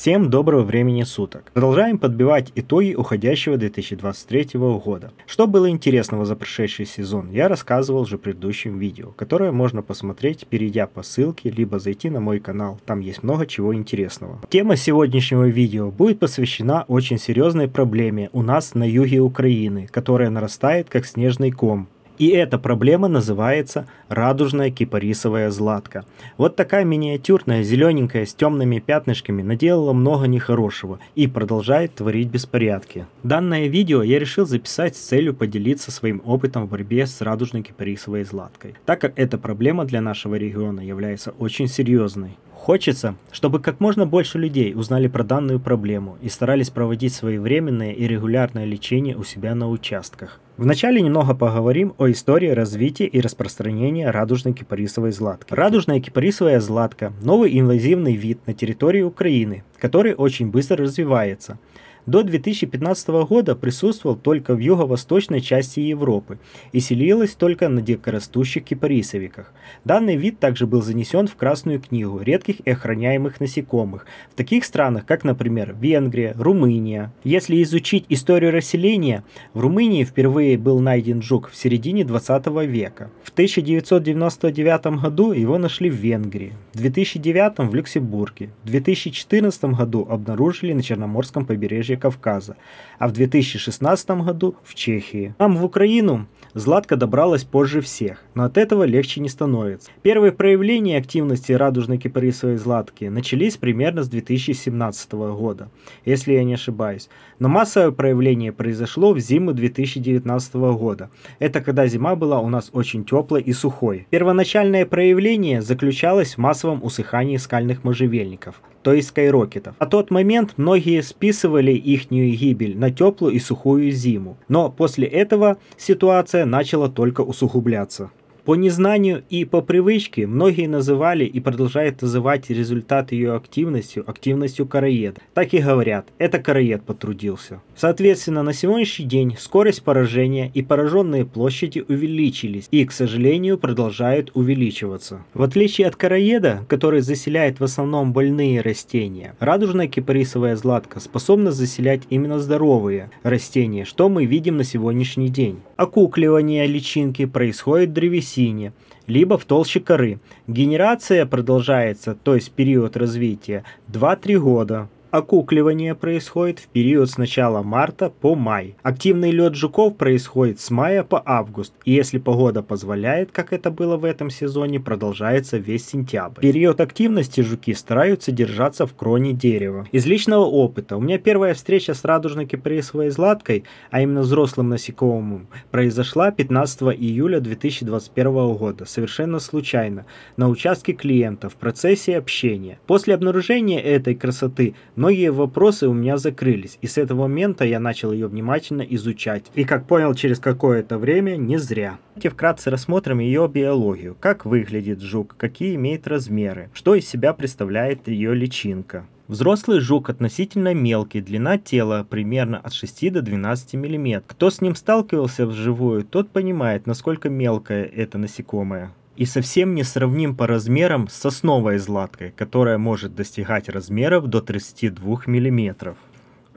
Всем доброго времени суток. Продолжаем подбивать итоги уходящего 2023 года. Что было интересного за прошедший сезон, я рассказывал уже в предыдущем видео, которое можно посмотреть, перейдя по ссылке, либо зайти на мой канал, там есть много чего интересного. Тема сегодняшнего видео будет посвящена очень серьезной проблеме у нас на юге Украины, которая нарастает как снежный ком и эта проблема называется радужная кипарисовая златка. Вот такая миниатюрная, зелененькая, с темными пятнышками наделала много нехорошего и продолжает творить беспорядки. Данное видео я решил записать с целью поделиться своим опытом в борьбе с радужной кипарисовой златкой, так как эта проблема для нашего региона является очень серьезной. Хочется, чтобы как можно больше людей узнали про данную проблему и старались проводить своевременное и регулярное лечение у себя на участках. Вначале немного поговорим о истории развития и распространения радужной кипарисовой златки. Радужная кипарисовая златка – новый инвазивный вид на территории Украины, который очень быстро развивается – до 2015 года присутствовал только в юго-восточной части Европы и селилась только на дикорастущих кипарисовиках. Данный вид также был занесен в Красную книгу редких и охраняемых насекомых в таких странах, как, например, Венгрия, Румыния. Если изучить историю расселения, в Румынии впервые был найден жук в середине 20 века. В 1999 году его нашли в Венгрии, в 2009 в Люксембурге, в 2014 году обнаружили на Черноморском побережье побережья Кавказа, а в 2016 году в Чехии. Нам в Украину Златка добралась позже всех, но от этого легче не становится. Первые проявления активности радужной кипарисовой Златки начались примерно с 2017 года, если я не ошибаюсь. Но массовое проявление произошло в зиму 2019 года. Это когда зима была у нас очень теплой и сухой. Первоначальное проявление заключалось в массовом усыхании скальных можжевельников то есть скайрокетов. На тот момент многие списывали ихнюю гибель на теплую и сухую зиму, но после этого ситуация начала только усугубляться. По незнанию и по привычке многие называли и продолжают называть результат ее активностью активностью короед. Так и говорят, это короед потрудился. Соответственно, на сегодняшний день скорость поражения и пораженные площади увеличились и, к сожалению, продолжают увеличиваться. В отличие от короеда, который заселяет в основном больные растения, радужная кипарисовая златка способна заселять именно здоровые растения, что мы видим на сегодняшний день. Окукливание личинки происходит древесиной трясине, либо в толще коры. Генерация продолжается, то есть период развития, 2-3 года окукливание происходит в период с начала марта по май. Активный лед жуков происходит с мая по август, и если погода позволяет, как это было в этом сезоне, продолжается весь сентябрь. Период активности жуки стараются держаться в кроне дерева. Из личного опыта у меня первая встреча с радужной кипарисовой златкой, а именно взрослым насекомым, произошла 15 июля 2021 года, совершенно случайно, на участке клиента в процессе общения. После обнаружения этой красоты Многие вопросы у меня закрылись, и с этого момента я начал ее внимательно изучать. И как понял, через какое-то время не зря. Давайте вкратце рассмотрим ее биологию. Как выглядит жук, какие имеет размеры, что из себя представляет ее личинка. Взрослый жук относительно мелкий, длина тела примерно от 6 до 12 мм. Кто с ним сталкивался вживую, тот понимает, насколько мелкое это насекомое и совсем не сравним по размерам с сосновой златкой, которая может достигать размеров до 32 мм.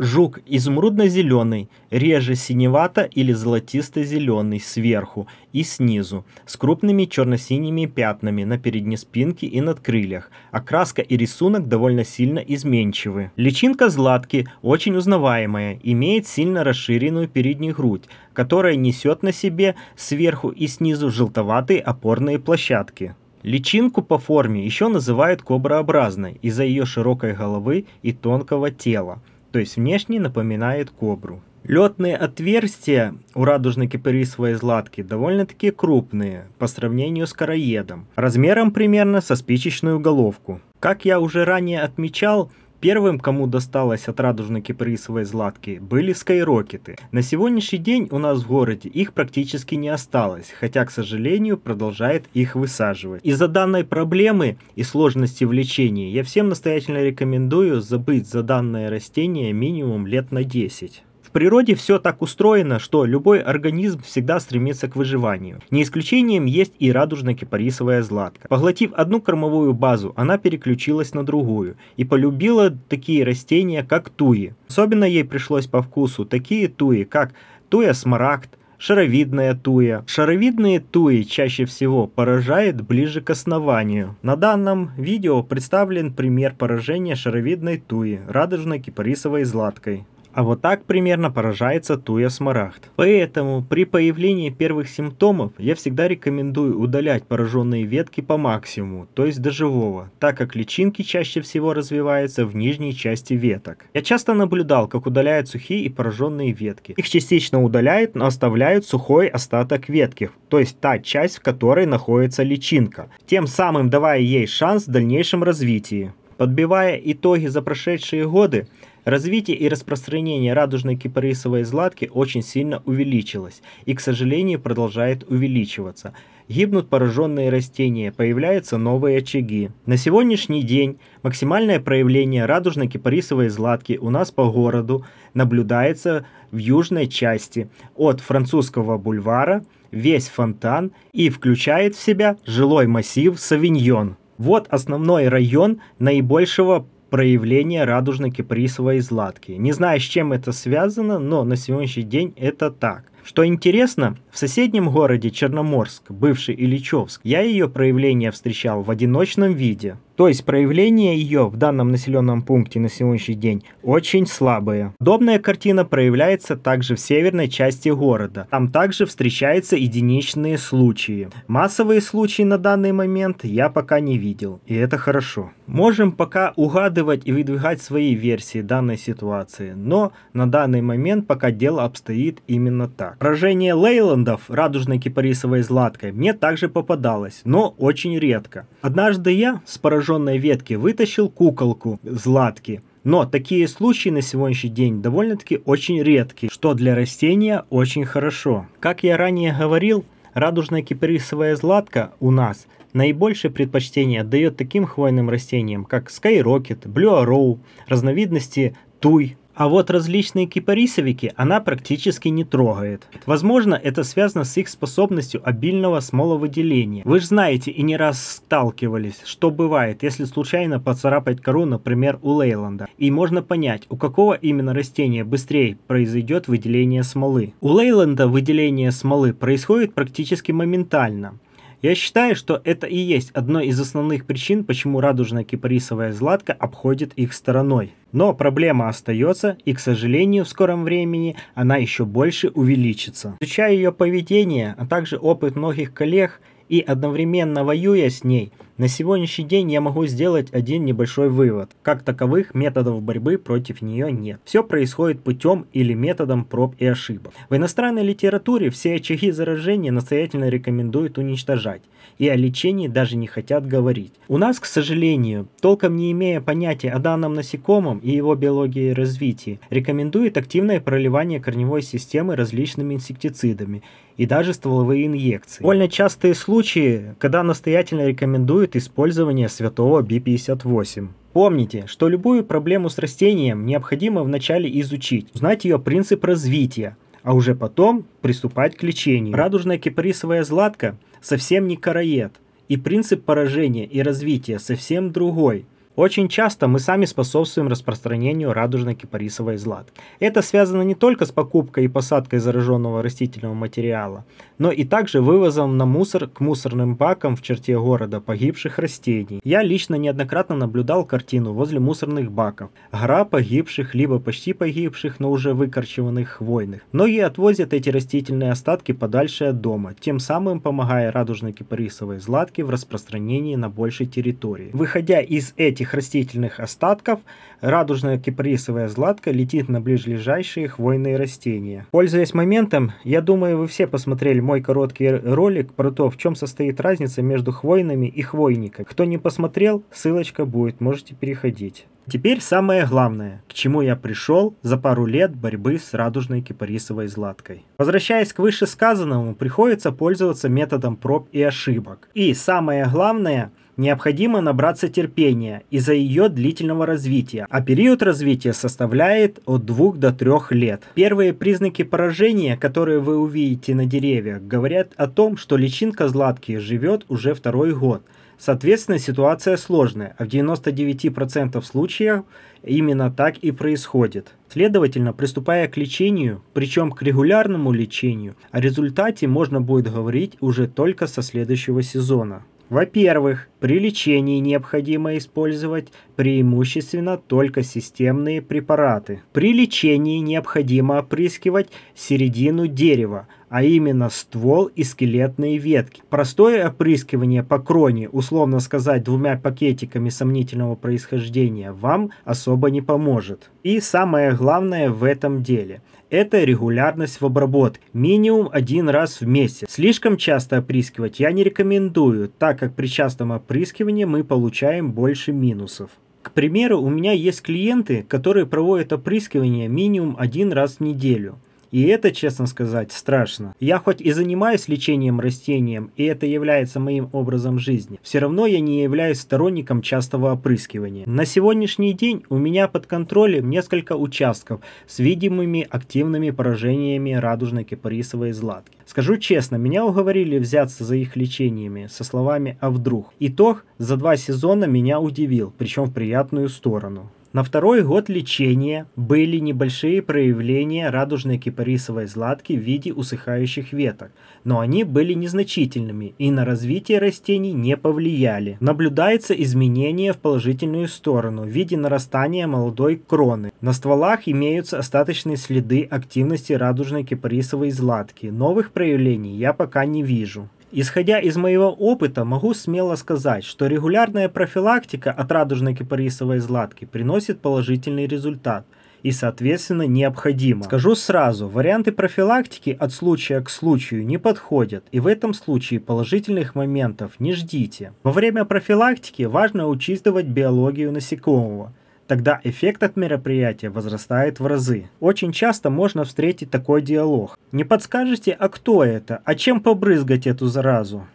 Жук изумрудно-зеленый, реже синевато или золотисто-зеленый сверху и снизу, с крупными черно-синими пятнами на передней спинке и над крыльях. Окраска и рисунок довольно сильно изменчивы. Личинка златки очень узнаваемая, имеет сильно расширенную переднюю грудь, которая несет на себе сверху и снизу желтоватые опорные площадки. Личинку по форме еще называют кобраобразной из-за ее широкой головы и тонкого тела то есть внешне напоминает кобру. Летные отверстия у радужно-кипарисовой златки довольно-таки крупные по сравнению с короедом, размером примерно со спичечную головку. Как я уже ранее отмечал, Первым, кому досталось от радужно-киприсовой златки, были скайрокеты. На сегодняшний день у нас в городе их практически не осталось, хотя, к сожалению, продолжает их высаживать. Из-за данной проблемы и сложности в лечении я всем настоятельно рекомендую забыть за данное растение минимум лет на 10. В природе все так устроено, что любой организм всегда стремится к выживанию. Не исключением есть и радужно-кипарисовая златка. Поглотив одну кормовую базу, она переключилась на другую и полюбила такие растения, как туи. Особенно ей пришлось по вкусу такие туи, как туя смарагд, шаровидная туя. Шаровидные туи чаще всего поражает ближе к основанию. На данном видео представлен пример поражения шаровидной туи радужной кипарисовой златкой а вот так примерно поражается туя смарагд. Поэтому при появлении первых симптомов я всегда рекомендую удалять пораженные ветки по максимуму, то есть до живого, так как личинки чаще всего развиваются в нижней части веток. Я часто наблюдал, как удаляют сухие и пораженные ветки. Их частично удаляют, но оставляют сухой остаток ветки, то есть та часть, в которой находится личинка, тем самым давая ей шанс в дальнейшем развитии. Подбивая итоги за прошедшие годы, Развитие и распространение радужной кипарисовой златки очень сильно увеличилось и, к сожалению, продолжает увеличиваться. Гибнут пораженные растения, появляются новые очаги. На сегодняшний день максимальное проявление радужной кипарисовой златки у нас по городу наблюдается в южной части от французского бульвара весь фонтан и включает в себя жилой массив Савиньон. Вот основной район наибольшего проявление радужно-киприсовой златки. Не знаю, с чем это связано, но на сегодняшний день это так. Что интересно, в соседнем городе Черноморск, бывший Ильичевск, я ее проявление встречал в одиночном виде. То есть проявление ее в данном населенном пункте на сегодняшний день очень слабое. Подобная картина проявляется также в северной части города. Там также встречаются единичные случаи. Массовые случаи на данный момент я пока не видел, и это хорошо. Можем пока угадывать и выдвигать свои версии данной ситуации, но на данный момент пока дело обстоит именно так. Поражение Лейландов радужной кипарисовой златкой мне также попадалось, но очень редко. Однажды я с поражением пораженной ветки вытащил куколку златки. Но такие случаи на сегодняшний день довольно-таки очень редки, что для растения очень хорошо. Как я ранее говорил, радужная кипарисовая златка у нас наибольшее предпочтение отдает таким хвойным растениям, как Skyrocket, Blue Arrow, разновидности туй, а вот различные кипарисовики она практически не трогает. Возможно, это связано с их способностью обильного смоловыделения. Вы же знаете и не раз сталкивались, что бывает, если случайно поцарапать кору, например, у Лейланда. И можно понять, у какого именно растения быстрее произойдет выделение смолы. У Лейланда выделение смолы происходит практически моментально. Я считаю, что это и есть одной из основных причин, почему радужная кипарисовая златка обходит их стороной. Но проблема остается, и, к сожалению, в скором времени она еще больше увеличится. Изучая ее поведение, а также опыт многих коллег и одновременно воюя с ней – на сегодняшний день я могу сделать один небольшой вывод. Как таковых методов борьбы против нее нет. Все происходит путем или методом проб и ошибок. В иностранной литературе все очаги заражения настоятельно рекомендуют уничтожать. И о лечении даже не хотят говорить. У нас, к сожалению, толком не имея понятия о данном насекомом и его биологии развития, развитии, рекомендует активное проливание корневой системы различными инсектицидами и даже стволовые инъекции. Довольно частые случаи, когда настоятельно рекомендуют требует использования святого B58. Помните, что любую проблему с растением необходимо вначале изучить, узнать ее принцип развития, а уже потом приступать к лечению. Радужная кипарисовая златка совсем не короед, и принцип поражения и развития совсем другой – очень часто мы сами способствуем распространению радужной кипарисовой злат. Это связано не только с покупкой и посадкой зараженного растительного материала, но и также вывозом на мусор к мусорным бакам в черте города погибших растений. Я лично неоднократно наблюдал картину возле мусорных баков. Гора погибших, либо почти погибших, но уже выкорчеванных хвойных. Многие отвозят эти растительные остатки подальше от дома, тем самым помогая радужной кипарисовой златке в распространении на большей территории. Выходя из этих этих растительных остатков радужная киприсовая златка летит на ближайшие хвойные растения. Пользуясь моментом, я думаю, вы все посмотрели мой короткий ролик про то, в чем состоит разница между хвойными и хвойниками. Кто не посмотрел, ссылочка будет, можете переходить. Теперь самое главное, к чему я пришел за пару лет борьбы с радужной кипарисовой златкой. Возвращаясь к вышесказанному, приходится пользоваться методом проб и ошибок. И самое главное – необходимо набраться терпения из-за ее длительного развития, а период развития составляет от 2 до 3 лет. Первые признаки поражения, которые вы увидите на деревьях, говорят о том, что личинка златки живет уже второй год. Соответственно, ситуация сложная, а в 99% случаев именно так и происходит. Следовательно, приступая к лечению, причем к регулярному лечению, о результате можно будет говорить уже только со следующего сезона. Во-первых, при лечении необходимо использовать преимущественно только системные препараты. При лечении необходимо опрыскивать середину дерева, а именно ствол и скелетные ветки. Простое опрыскивание по кроне, условно сказать, двумя пакетиками сомнительного происхождения вам особо не поможет. И самое главное в этом деле – это регулярность в обработке. Минимум один раз в месяц. Слишком часто опрыскивать я не рекомендую, так как при частом опрыскивании мы получаем больше минусов. К примеру, у меня есть клиенты, которые проводят опрыскивание минимум один раз в неделю. И это, честно сказать, страшно. Я хоть и занимаюсь лечением растением, и это является моим образом жизни, все равно я не являюсь сторонником частого опрыскивания. На сегодняшний день у меня под контролем несколько участков с видимыми активными поражениями радужной кипарисовой златки. Скажу честно, меня уговорили взяться за их лечениями со словами «а вдруг». Итог за два сезона меня удивил, причем в приятную сторону. На второй год лечения были небольшие проявления радужной кипарисовой златки в виде усыхающих веток, но они были незначительными и на развитие растений не повлияли. Наблюдается изменение в положительную сторону в виде нарастания молодой кроны. На стволах имеются остаточные следы активности радужной кипарисовой златки. Новых проявлений я пока не вижу. Исходя из моего опыта, могу смело сказать, что регулярная профилактика от радужной кипарисовой златки приносит положительный результат и, соответственно, необходима. Скажу сразу, варианты профилактики от случая к случаю не подходят, и в этом случае положительных моментов не ждите. Во время профилактики важно учитывать биологию насекомого – Тогда эффект от мероприятия возрастает в разы. Очень часто можно встретить такой диалог. Не подскажете, а кто это? А чем побрызгать эту заразу?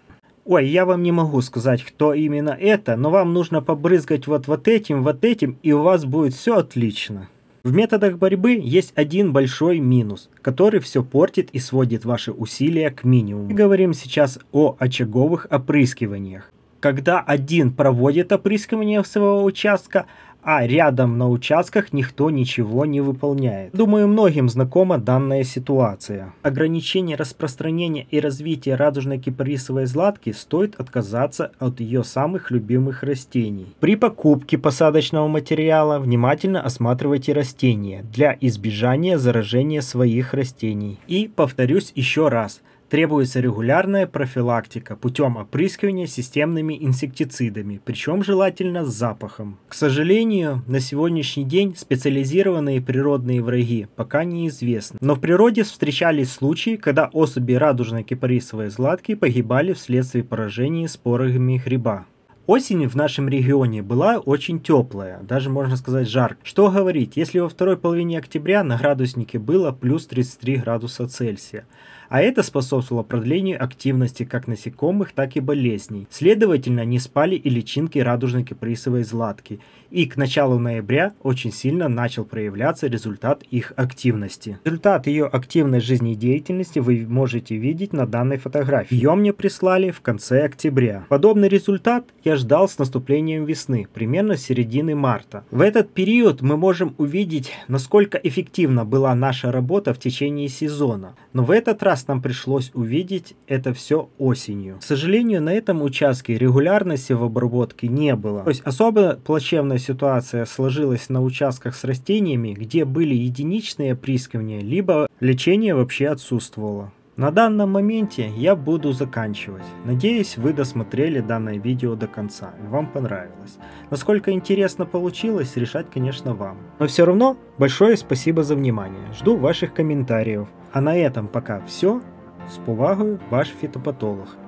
Ой, я вам не могу сказать, кто именно это, но вам нужно побрызгать вот вот этим, вот этим, и у вас будет все отлично. В методах борьбы есть один большой минус, который все портит и сводит ваши усилия к минимуму. Мы говорим сейчас о очаговых опрыскиваниях. Когда один проводит опрыскивание своего участка, а рядом на участках никто ничего не выполняет. Думаю, многим знакома данная ситуация. Ограничение распространения и развития радужной кипарисовой златки стоит отказаться от ее самых любимых растений. При покупке посадочного материала внимательно осматривайте растения для избежания заражения своих растений. И повторюсь еще раз – Требуется регулярная профилактика путем опрыскивания системными инсектицидами, причем желательно с запахом. К сожалению, на сегодняшний день специализированные природные враги пока неизвестны. Но в природе встречались случаи, когда особи радужной кипарисовой златки погибали вследствие поражения спорами гриба. Осень в нашем регионе была очень теплая, даже можно сказать жарко. Что говорить, если во второй половине октября на градуснике было плюс 33 градуса Цельсия а это способствовало продлению активности как насекомых, так и болезней. Следовательно, не спали и личинки радужной киприсовой златки, и к началу ноября очень сильно начал проявляться результат их активности. Результат ее активной жизнедеятельности вы можете видеть на данной фотографии. Ее мне прислали в конце октября. Подобный результат я ждал с наступлением весны, примерно с середины марта. В этот период мы можем увидеть, насколько эффективна была наша работа в течение сезона. Но в этот раз нам пришлось увидеть это все осенью. К сожалению, на этом участке регулярности в обработке не было. То есть особо плачевная ситуация сложилась на участках с растениями, где были единичные опрыскивания, либо лечение вообще отсутствовало. На данном моменте я буду заканчивать. Надеюсь, вы досмотрели данное видео до конца и вам понравилось. Насколько интересно получилось, решать, конечно, вам. Но все равно, большое спасибо за внимание. Жду ваших комментариев. А на этом пока все. С повагою, ваш фитопатолог.